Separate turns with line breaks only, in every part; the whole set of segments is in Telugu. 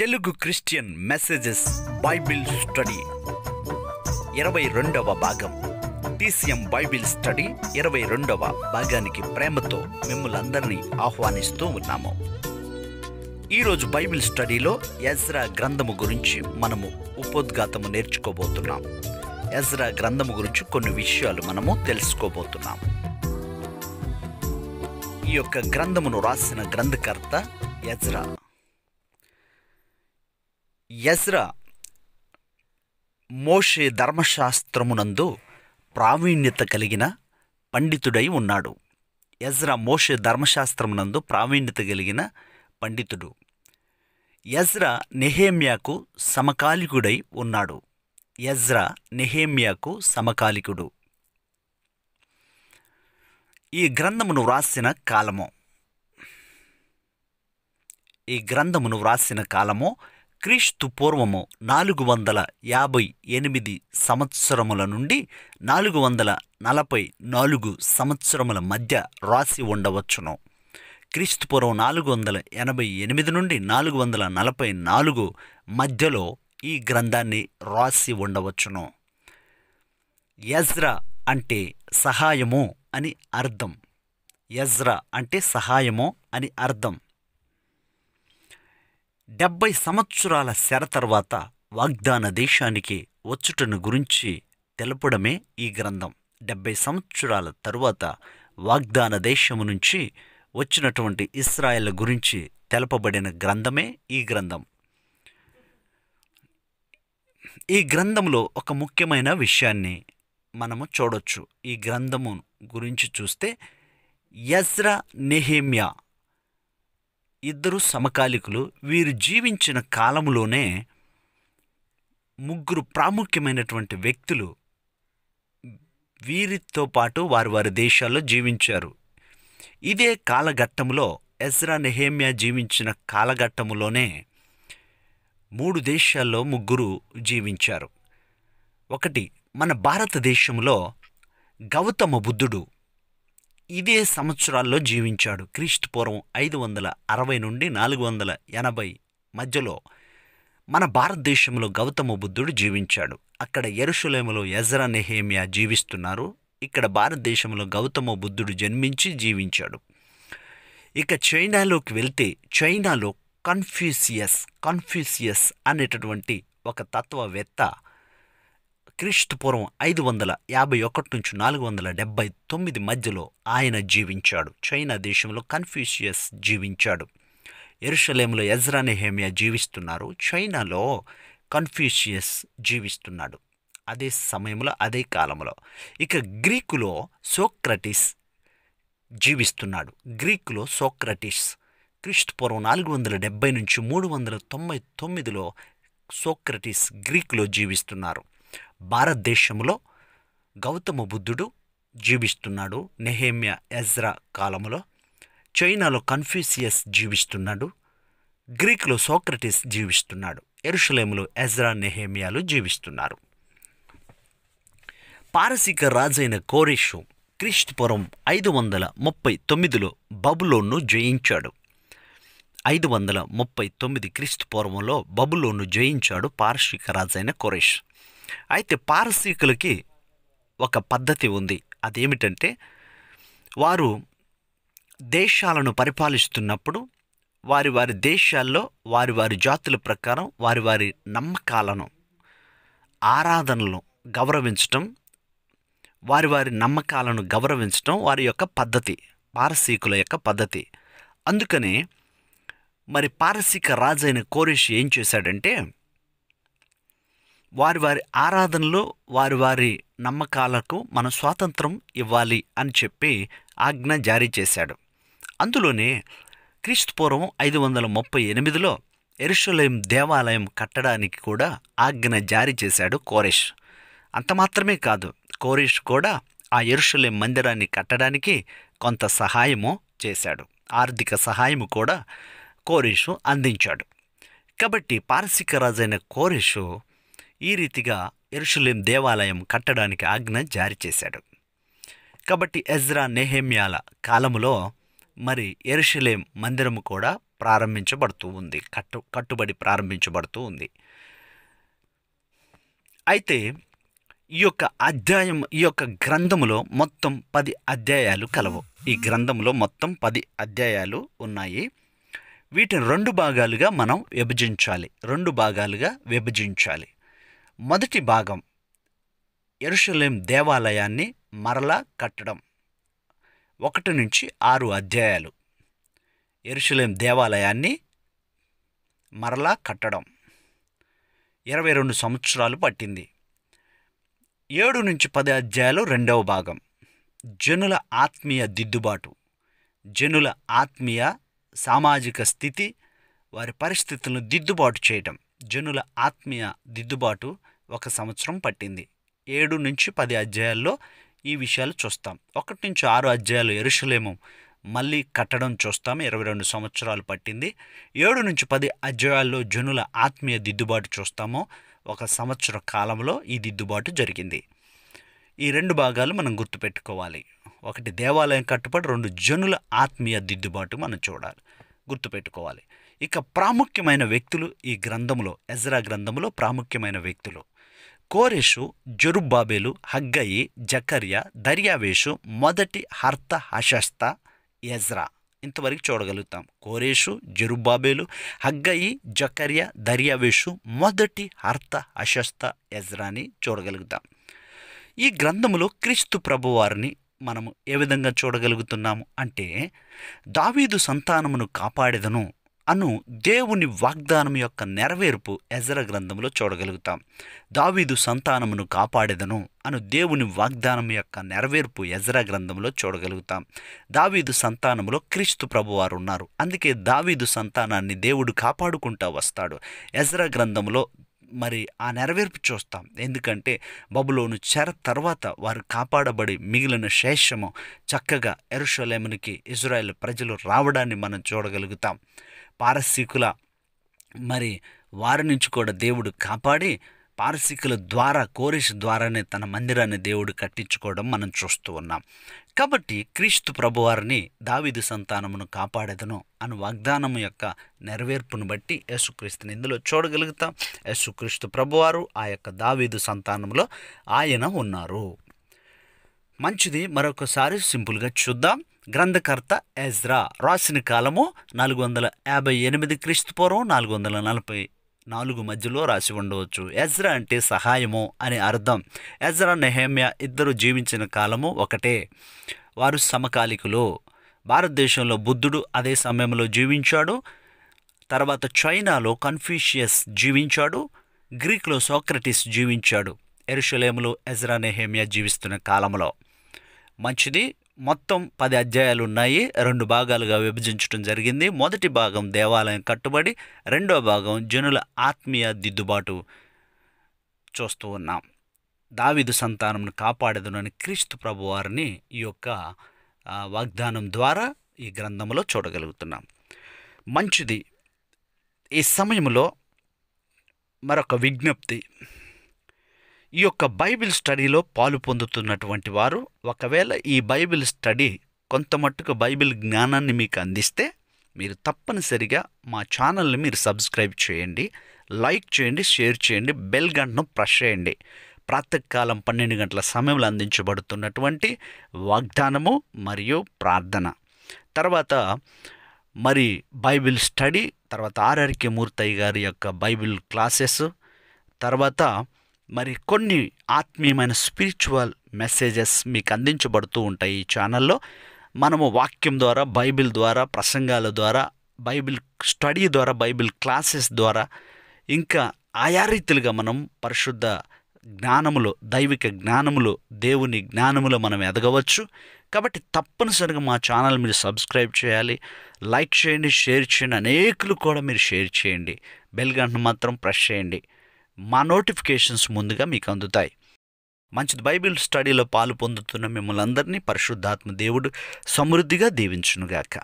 Telugu Christian messages Bible study ఇరవై రెండవ భాగం టీసీఎం బైబిల్ స్టడీ ఇరవై రెండవ భాగానికి ప్రేమతో మిమ్మల్ని ఆహ్వానిస్తూ ఉన్నాము ఈరోజు బైబిల్ స్టడీలో ఎజ్రా గ్రంథము గురించి మనము ఉపోద్ఘాతము నేర్చుకోబోతున్నాం ఎజ్రా గ్రంథము గురించి కొన్ని విషయాలు మనము తెలుసుకోబోతున్నాం ఈ యొక్క గ్రంథమును రాసిన గ్రంథకర్త ఎజ్రా ఎజ్రా మోషే ధర్మశాస్త్రమునందు ప్రావీణ్యత కలిగిన పండితుడై ఉన్నాడు ఎజ్రా మోషే ధర్మశాస్త్రమునందు ప్రావీణ్యత కలిగిన పండితుడు యజ్రా నెహేమ్యాకు సమకాలికుడై ఉన్నాడు యజ్రా నెహేమ్యాకు సమకాలికుడు ఈ గ్రంథమును వ్రాసిన కాలము ఈ గ్రంథమును వ్రాసిన కాలము క్రీస్తు పూర్వము నాలుగు వందల యాభై ఎనిమిది సంవత్సరముల నుండి నాలుగు వందల నలభై నాలుగు సంవత్సరముల మధ్య రాసి ఉండవచ్చును క్రీస్తు పూర్వం నాలుగు వందల ఎనభై ఎనిమిది నుండి నాలుగు వందల నలభై నాలుగు మధ్యలో ఈ గ్రంథాన్ని రాసి ఉండవచ్చును యజ్రా అంటే సహాయము అని అర్థం యజ్రా అంటే సహాయము అని అర్థం డెబ్బై సంవత్సరాల శర తర్వాత వాగ్దాన దేశానికి వచ్చుటను గురించి తెలపడమే ఈ గ్రంథం డెబ్బై సంవత్సరాల తరువాత వాగ్దాన దేశము నుంచి వచ్చినటువంటి ఇస్రాయల్ గురించి తెలపబడిన గ్రంథమే ఈ గ్రంథం ఈ గ్రంథంలో ఒక ముఖ్యమైన విషయాన్ని మనము చూడొచ్చు ఈ గ్రంథము గురించి చూస్తే యజ్రా నెహేమ్యా ఇద్దరు సమకాలికులు వీరు జీవించిన కాలంలోనే ముగ్గురు ప్రాముఖ్యమైనటువంటి వ్యక్తులు వీరితో పాటు వారి వారి దేశాల్లో జీవించారు ఇదే కాలఘట్టంలో ఎజ్రా నెహేమియా జీవించిన కాలఘట్టంలోనే మూడు దేశాల్లో ముగ్గురు జీవించారు ఒకటి మన భారతదేశంలో గౌతమ బుద్ధుడు ఇదే సంవత్సరాల్లో జీవించాడు క్రీస్తుపూర్వం ఐదు వందల అరవై నుండి నాలుగు వందల ఎనభై మధ్యలో మన భారతదేశంలో గౌతమ బుద్ధుడు జీవించాడు అక్కడ ఎరుషులేములో యజరా నెహేమియా జీవిస్తున్నారు ఇక్కడ భారతదేశంలో గౌతమ బుద్ధుడు జన్మించి జీవించాడు ఇక చైనాలోకి వెళ్తే చైనాలో కన్ఫ్యూసియస్ కన్ఫ్యూసియస్ అనేటటువంటి ఒక తత్వవేత్త క్రీస్తు పూర్వం ఐదు వందల యాభై ఒకటి నుంచి నాలుగు వందల డెబ్బై తొమ్మిది మధ్యలో ఆయన జీవించాడు చైనా దేశంలో కన్ఫ్యూషియస్ జీవించాడు ఎరుషలేములో ఎజ్రా నెహేమియా జీవిస్తున్నారు చైనాలో కన్ఫ్యూషియస్ జీవిస్తున్నాడు అదే సమయంలో అదే కాలంలో ఇక గ్రీకులో సోక్రటిస్ జీవిస్తున్నాడు గ్రీకులో సోక్రటిస్ క్రీస్తు పూర్వం నాలుగు వందల డెబ్బై నుంచి మూడు వందల తొంభై తొమ్మిదిలో సోక్రటిస్ గ్రీకులో జీవిస్తున్నారు భారతదేశంలో గౌతమ బుద్ధుడు జీవిస్తున్నాడు నెహేమ్య ఎజ్రా కాలంలో చైనాలో కన్ఫ్యూసియస్ జీవిస్తున్నాడు గ్రీకులో సోక్రటిస్ జీవిస్తున్నాడు ఎరుషలేములో ఎజ్రా నెహేమియాలు జీవిస్తున్నారు పారసిక రాజైన కోరేషు క్రీస్తుపురం ఐదు వందల ముప్పై తొమ్మిదిలో బబులోన్ను జయించాడు ఐదు వందల ముప్పై తొమ్మిది క్రీస్తు పూర్వంలో బబులోను జయించాడు పార్షిక రాజైన కొరేష్ అయితే పారసీకులకి ఒక పద్ధతి ఉంది అదేమిటంటే వారు దేశాలను పరిపాలిస్తున్నప్పుడు వారి వారి దేశాల్లో వారి వారి జాతుల ప్రకారం వారి వారి నమ్మకాలను ఆరాధనలను గౌరవించటం వారి వారి నమ్మకాలను గౌరవించటం వారి యొక్క పద్ధతి పారసీకుల యొక్క పద్ధతి అందుకనే మరి పారసీక రాజైన కోరేష్ ఏం చేశాడంటే వారి వారి ఆరాధనలో వారి వారి నమ్మకాలకు మన స్వాతంత్రం ఇవ్వాలి అని చెప్పి ఆజ్ఞ జారీ చేశాడు అందులోనే క్రీస్తుపూర్వం ఐదు వందల ముప్పై ఎనిమిదిలో ఎరుషులయం దేవాలయం కట్టడానికి కూడా ఆజ్ఞ జారీ చేశాడు కోరేష్ అంత మాత్రమే కాదు కోరేష్ కూడా ఆ ఎరుషులేం మందిరాన్ని కట్టడానికి కొంత సహాయము చేశాడు ఆర్థిక సహాయము కూడా కోరేషు అందించాడు కాబట్టి పారసిక రాజైన కోరేషు ఈ రీతిగా ఎరుషులేం దేవాలయం కట్టడానికి ఆజ్ఞ జారీ చేశాడు కాబట్టి ఎజ్రా నెహేమ్యాల కాలములో మరి ఎరుషులేం మందిరము కూడా ప్రారంభించబడుతూ ఉంది కట్టు కట్టుబడి ప్రారంభించబడుతూ ఉంది అయితే ఈ యొక్క అధ్యాయం ఈ యొక్క గ్రంథములో మొత్తం పది అధ్యాయాలు కలవు ఈ గ్రంథంలో మొత్తం పది అధ్యాయాలు ఉన్నాయి వీటిని రెండు భాగాలుగా మనం విభజించాలి రెండు భాగాలుగా విభజించాలి మొదటి భాగం ఎరుషలేం దేవాలయాన్ని మరలా కట్టడం ఒకటి నుంచి ఆరు అధ్యాయాలు ఎరుషలేం దేవాలయాన్ని మరలా కట్టడం ఇరవై రెండు సంవత్సరాలు పట్టింది ఏడు నుంచి పది అధ్యాయాలు రెండవ భాగం జనుల ఆత్మీయ దిద్దుబాటు జనుల ఆత్మీయ సామాజిక స్థితి వారి పరిస్థితులను దిద్దుబాటు చేయటం జనుల ఆత్మీయ దిద్దుబాటు ఒక సంవత్సరం పట్టింది ఏడు నుంచి పది అధ్యాయాల్లో ఈ విషయాలు చూస్తాం ఒకటి నుంచి ఆరు అధ్యాయాలు ఎరుషలేము మళ్ళీ కట్టడం చూస్తాం ఇరవై రెండు సంవత్సరాలు పట్టింది ఏడు నుంచి పది అధ్యాయాల్లో జనుల ఆత్మీయ దిద్దుబాటు చూస్తాము ఒక సంవత్సర కాలంలో ఈ దిద్దుబాటు జరిగింది ఈ రెండు భాగాలు మనం గుర్తుపెట్టుకోవాలి ఒకటి దేవాలయం కట్టుబడి రెండు జనుల ఆత్మీయ దిద్దుబాటు మనం చూడాలి గుర్తుపెట్టుకోవాలి ఇక ప్రాముఖ్యమైన వ్యక్తులు ఈ గ్రంథంలో ఎజ్రా గ్రంథంలో ప్రాముఖ్యమైన వ్యక్తులు కోరేషు ಜೊರುಬ್ಬಾಬೆಲು హగ్గయి జకర్య దర్యావేషు మొదటి హర్త హశస్త ఎజ్రా ఇంతవరకు చూడగలుగుతాం కోరేషు జరుబాబేలు హగ్గయి జకర్య దర్యావేషు మొదటి హర్త అశస్త ఎజ్రాని చూడగలుగుతాం ఈ గ్రంథములో క్రీస్తు ప్రభువారిని మనము ఏ విధంగా చూడగలుగుతున్నాము అంటే దావీదు సంతానమును కాపాడేదను అను దేవుని వాగ్దానం యొక్క నెరవేర్పు ఎజర గ్రంథంలో చూడగలుగుతాం దావీదు సంతానమును కాపాడేదను అను దేవుని వాగ్దానం యొక్క నెరవేర్పు ఎజరా గ్రంథంలో చూడగలుగుతాం దావీదు సంతానంలో క్రీస్తు ప్రభువారు ఉన్నారు అందుకే దావీదు సంతానాన్ని దేవుడు కాపాడుకుంటా వస్తాడు ఎజరా గ్రంథంలో మరి ఆ నెరవేర్పు చూస్తాం ఎందుకంటే బబులోను చెర తర్వాత వారు కాపాడబడి మిగిలిన శేషము చక్కగా ఎరుషలేమునికి ఇజ్రాయెల్ ప్రజలు రావడాన్ని మనం చూడగలుగుతాం పారసీకుల మరి వారి నుంచి కూడా దేవుడు కాపాడి పారసీకుల ద్వారా కోరిష్ ద్వారానే తన మందిరాన్ని దేవుడు కట్టించుకోవడం మనం చూస్తూ ఉన్నాం కాబట్టి క్రీస్తు ప్రభువారిని దావిదు సంతానమును కాపాడేదను అని వాగ్దానము యొక్క నెరవేర్పును బట్టి యేసుక్రీస్తుని ఇందులో చూడగలుగుతాం యేసుక్రీస్తు ప్రభువారు ఆ యొక్క దావీదు సంతానంలో ఆయన ఉన్నారు మంచిది మరొకసారి సింపుల్గా చూద్దాం గ్రంథకర్త ఎజ్రా రాసిన కాలము నాలుగు వందల యాభై ఎనిమిది క్రీస్తు పూర్వం నాలుగు వందల నలభై నాలుగు మధ్యలో రాసి ఉండవచ్చు ఎజ్రా అంటే సహాయము అనే అర్థం ఎజ్రా నెహేమ్య ఇద్దరు జీవించిన కాలము ఒకటే వారు సమకాలికులు భారతదేశంలో బుద్ధుడు అదే సమయంలో జీవించాడు తర్వాత చైనాలో కన్ఫ్యూషియస్ జీవించాడు గ్రీక్లో సోక్రటిస్ జీవించాడు ఎరుషులేములో ఎజ్రా నెహేమియా జీవిస్తున్న కాలంలో మంచిది మొత్తం పది అధ్యాయాలు ఉన్నాయి రెండు భాగాలుగా విభజించడం జరిగింది మొదటి భాగం దేవాలయం కట్టుబడి రెండో భాగం జనుల ఆత్మీయ దిద్దుబాటు చూస్తూ ఉన్నాం దావిదు సంతానం కాపాడేదనని క్రీస్తు ప్రభు వారిని ఈ యొక్క వాగ్దానం ద్వారా ఈ గ్రంథంలో చూడగలుగుతున్నాం మంచిది ఈ సమయంలో మరొక విజ్ఞప్తి ఈ యొక్క బైబిల్ స్టడీలో పాలు పొందుతున్నటువంటి వారు ఒకవేళ ఈ బైబిల్ స్టడీ కొంత మట్టుకు బైబిల్ జ్ఞానాన్ని మీకు అందిస్తే మీరు తప్పనిసరిగా మా ఛానల్ని మీరు సబ్స్క్రైబ్ చేయండి లైక్ చేయండి షేర్ చేయండి బెల్ గంటను ప్రెస్ చేయండి ప్రాతకాలం పన్నెండు గంటల సమయంలో అందించబడుతున్నటువంటి వాగ్దానము మరియు ప్రార్థన తర్వాత మరి బైబిల్ స్టడీ తర్వాత ఆర్ఆర్కే మూర్తయ్య గారి యొక్క బైబిల్ క్లాసెస్ తర్వాత మరి కొన్ని ఆత్మీయమైన స్పిరిచువల్ మెసేజెస్ మీకు అందించబడుతూ ఉంటాయి ఈ ఛానల్లో మనము వాక్యం ద్వారా బైబిల్ ద్వారా ప్రసంగాల ద్వారా బైబిల్ స్టడీ ద్వారా బైబిల్ క్లాసెస్ ద్వారా ఇంకా ఆయా రీతిలుగా మనం పరిశుద్ధ జ్ఞానములో దైవిక జ్ఞానములో దేవుని జ్ఞానములో మనం ఎదగవచ్చు కాబట్టి తప్పనిసరిగా మా ఛానల్ మీరు సబ్స్క్రైబ్ చేయాలి లైక్ చేయండి షేర్ చేయండి అనేకులు కూడా మీరు షేర్ చేయండి బెల్ గంటను మాత్రం ప్రెస్ చేయండి మా నోటిఫికేషన్స్ ముందుగా మీకు అందుతాయి మంచిది బైబిల్ స్టడీలో పాలు పొందుతున్న మిమ్మల్ని అందరినీ పరిశుద్ధాత్మ దేవుడు సమృద్ధిగా దీవించునుగాక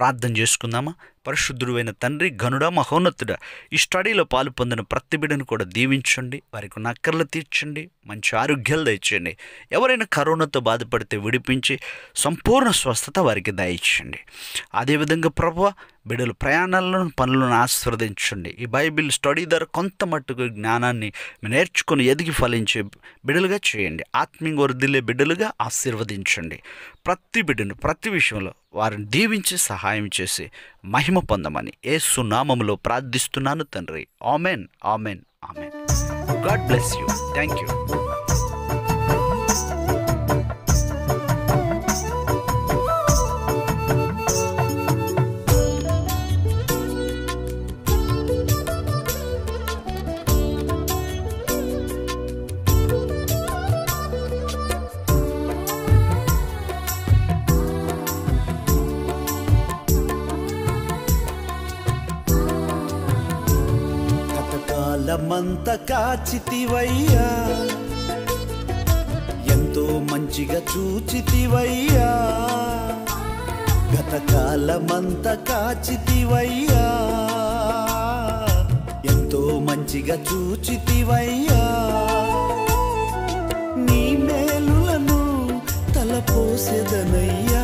ప్రార్థన చేసుకుందామా పరిశుద్ధుడైన తండ్రి గనుడ మహోన్నతుడ ఈ స్టడీలో పాలు పొందిన ప్రతి బిడ్డను కూడా దీవించండి వారికి నక్కర్లు తీర్చండి మంచి ఆరోగ్యాలు దయచేయండి ఎవరైనా కరోనాతో బాధపడితే విడిపించి సంపూర్ణ స్వస్థత వారికి దయచేయండి అదేవిధంగా ప్రభు బిడలు ప్రయాణాలను పనులను ఆస్వాదించండి ఈ బైబిల్ స్టడీ ద్వారా కొంత మట్టుకు జ్ఞానాన్ని నేర్చుకుని ఎదిగి ఫలించే బిడలుగా చేయండి ఆత్మీయంగా వృద్ధిలే బిడ్డలుగా ఆశీర్వదించండి ప్రతి బిడ్డను ప్రతి విషయంలో వారిని దీవించి సహాయం చేసి మహిమ పొందమని ఏ సునామంలో ప్రార్థిస్తున్నాను తండ్రి amen amen amen God bless you thank you ఎంత కాచితివయ్యా ఎంతో మంచిగా చూచితివయ్యా గత కాలమంత కాచితివయ్యా ఎంతో మంచిగా చూచితివయ్యా నీ మేలులను తలపోసేదనయ్యా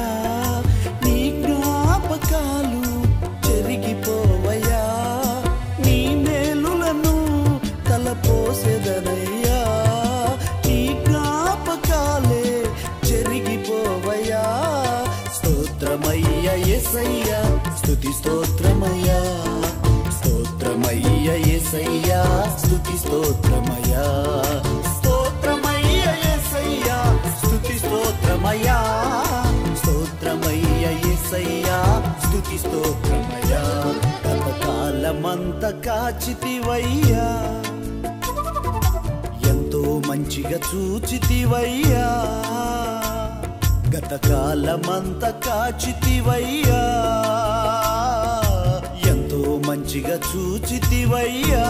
కాలమంత కాచితివయ్యా ఎంతో మంచిగా చూచితివయ్యా గత కాలమంత కాచితివయ్యా ఎంతో మంచిగా చూచితివయ్యా